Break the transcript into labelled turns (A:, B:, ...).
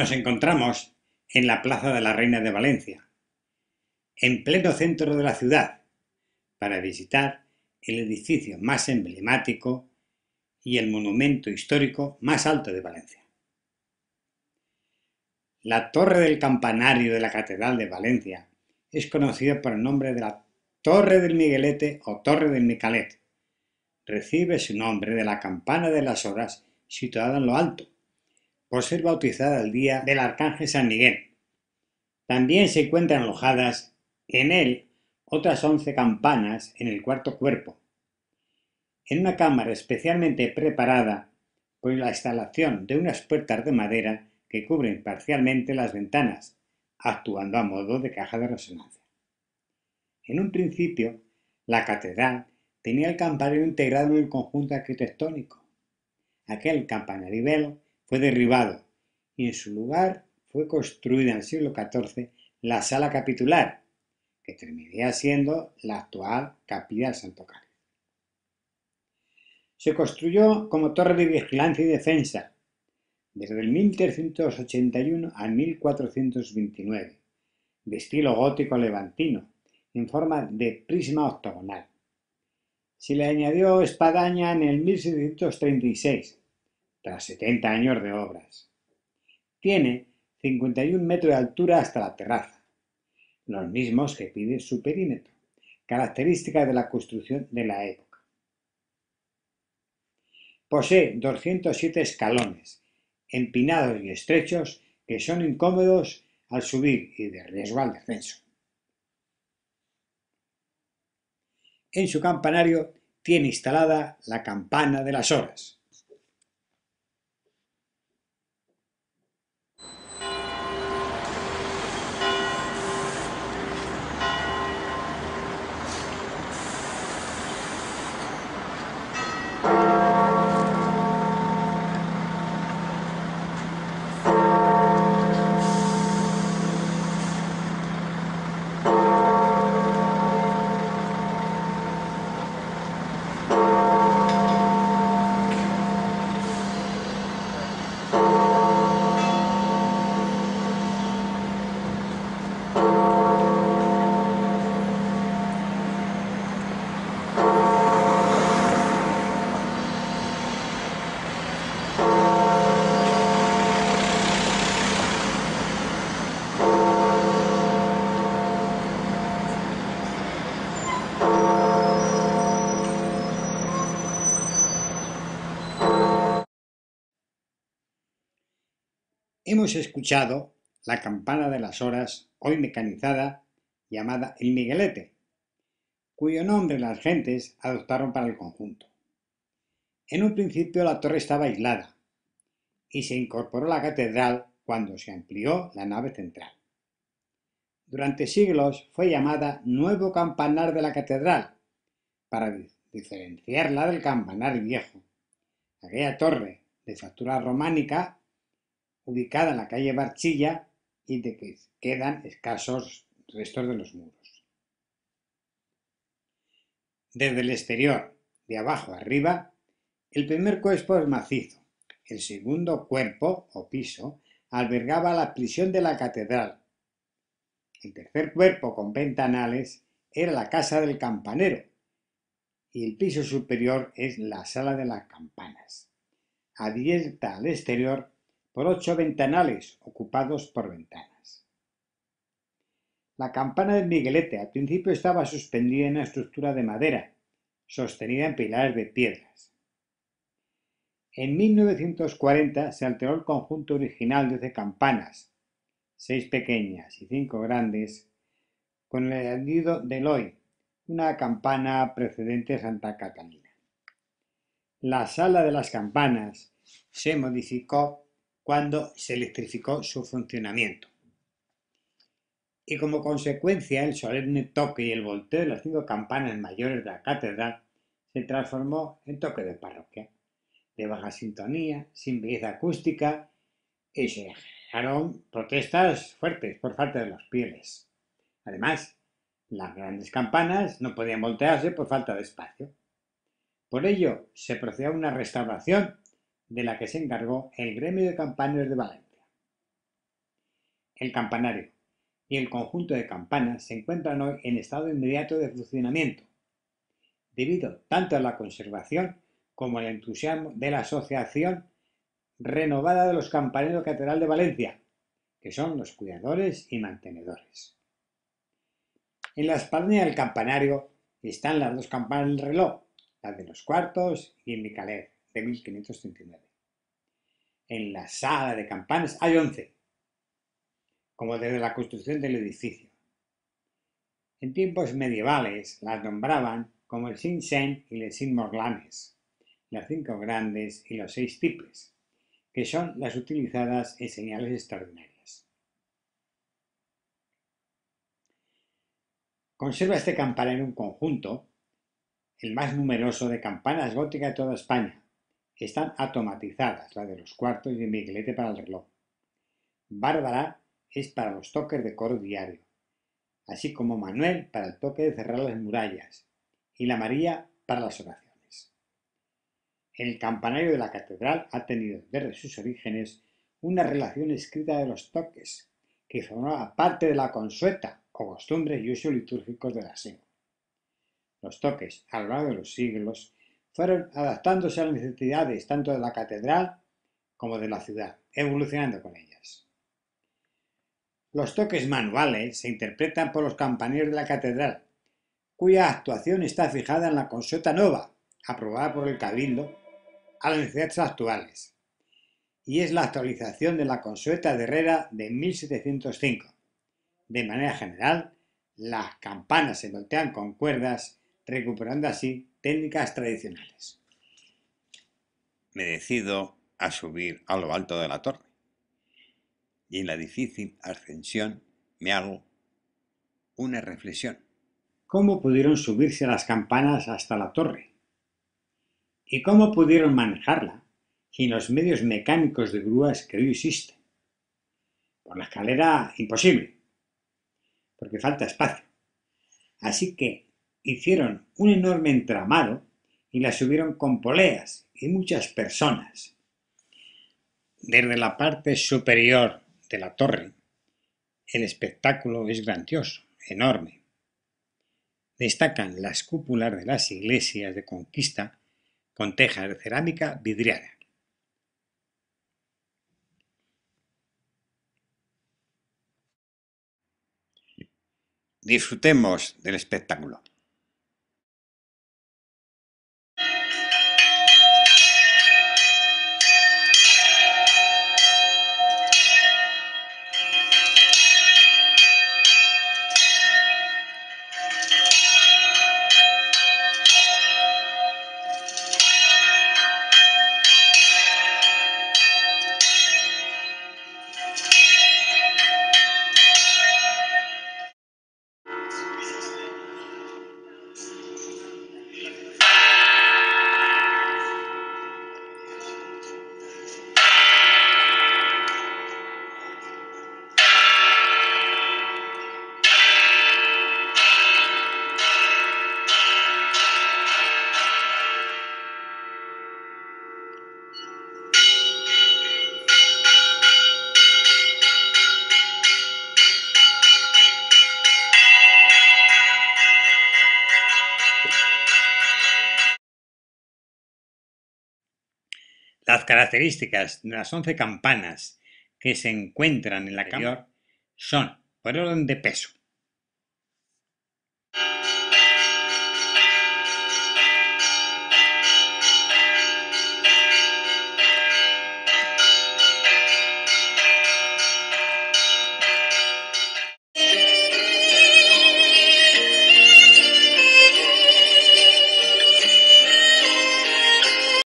A: Nos encontramos en la Plaza de la Reina de Valencia, en pleno centro de la ciudad, para visitar el edificio más emblemático y el monumento histórico más alto de Valencia. La torre del campanario de la Catedral de Valencia es conocida por el nombre de la Torre del Miguelete o Torre del Micalet. Recibe su nombre de la campana de las horas situada en lo alto, por ser bautizada el día del Arcángel San Miguel. También se encuentran alojadas en él otras once campanas en el cuarto cuerpo, en una cámara especialmente preparada por la instalación de unas puertas de madera que cubren parcialmente las ventanas, actuando a modo de caja de resonancia. En un principio, la catedral tenía el campanario integrado en el conjunto arquitectónico. Aquel campanarivel fue derribado y en su lugar fue construida en el siglo XIV la sala capitular, que terminaría siendo la actual capilla Santo Carlos. Se construyó como torre de vigilancia y defensa desde el 1381 al 1429, de estilo gótico levantino, en forma de prisma octogonal. Se le añadió espadaña en el 1736 tras 70 años de obras. Tiene 51 metros de altura hasta la terraza, los mismos que pide su perímetro, característica de la construcción de la época. Posee 207 escalones, empinados y estrechos, que son incómodos al subir y de riesgo al descenso. En su campanario tiene instalada la campana de las horas, Hemos escuchado la campana de las horas, hoy mecanizada, llamada el Miguelete, cuyo nombre las gentes adoptaron para el conjunto. En un principio la torre estaba aislada y se incorporó la catedral cuando se amplió la nave central. Durante siglos fue llamada Nuevo Campanar de la Catedral, para diferenciarla del campanar viejo. Aquella torre de factura románica ubicada en la calle Barchilla y de que quedan escasos restos de los muros. Desde el exterior, de abajo arriba, el primer cuerpo es macizo. El segundo cuerpo, o piso, albergaba la prisión de la catedral. El tercer cuerpo, con ventanales, era la casa del campanero. Y el piso superior es la sala de las campanas. Abierta al exterior ocho ventanales ocupados por ventanas. La campana del Miguelete al principio estaba suspendida en una estructura de madera, sostenida en pilares de piedras. En 1940 se alteró el conjunto original de 12 campanas, seis pequeñas y cinco grandes, con el añadido de Loy, una campana precedente a Santa Catalina. La sala de las campanas se modificó cuando se electrificó su funcionamiento. Y como consecuencia, el solemne toque y el volteo de las cinco campanas mayores de la catedral se transformó en toque de parroquia, de baja sintonía, sin belleza acústica, y se generaron protestas fuertes por falta de los pieles. Además, las grandes campanas no podían voltearse por falta de espacio. Por ello, se procedió a una restauración de la que se encargó el gremio de Campaneros de Valencia. El campanario y el conjunto de campanas se encuentran hoy en estado inmediato de funcionamiento, debido tanto a la conservación como al entusiasmo de la Asociación Renovada de los Campaneros Catedral de Valencia, que son los cuidadores y mantenedores. En la espalda del campanario están las dos campanas del reloj, las de los cuartos y el Micalet, de 1539. En la sala de campanas hay 11, como desde la construcción del edificio. En tiempos medievales las nombraban como el Sin y el Sin Morlanes, las cinco grandes y los seis tiples, que son las utilizadas en señales extraordinarias. Conserva este campanario un conjunto, el más numeroso de campanas góticas de toda España, están automatizadas, la de los cuartos y Miguelete para el reloj. Bárbara es para los toques de coro diario, así como Manuel para el toque de cerrar las murallas y la María para las oraciones. El campanario de la catedral ha tenido desde sus orígenes una relación escrita de los toques, que formaba parte de la consueta o costumbre y usos litúrgicos la aseo. Los toques, a lo largo de los siglos, fueron adaptándose a las necesidades tanto de la catedral como de la ciudad, evolucionando con ellas. Los toques manuales se interpretan por los campaneros de la catedral, cuya actuación está fijada en la consueta Nova, aprobada por el Cabildo, a las necesidades actuales, y es la actualización de la Consueta de Herrera de 1705. De manera general, las campanas se voltean con cuerdas recuperando así técnicas tradicionales. Me decido a subir a lo alto de la torre y en la difícil ascensión me hago una reflexión. ¿Cómo pudieron subirse las campanas hasta la torre? ¿Y cómo pudieron manejarla sin los medios mecánicos de grúas que hoy existen? Por la escalera imposible, porque falta espacio. Así que hicieron un enorme entramado y la subieron con poleas y muchas personas. Desde la parte superior de la torre, el espectáculo es grandioso, enorme. Destacan las cúpulas de las iglesias de conquista con tejas de cerámica vidriada. Disfrutemos del espectáculo. Las características de las 11 campanas que se encuentran en la cámara son, por orden de peso,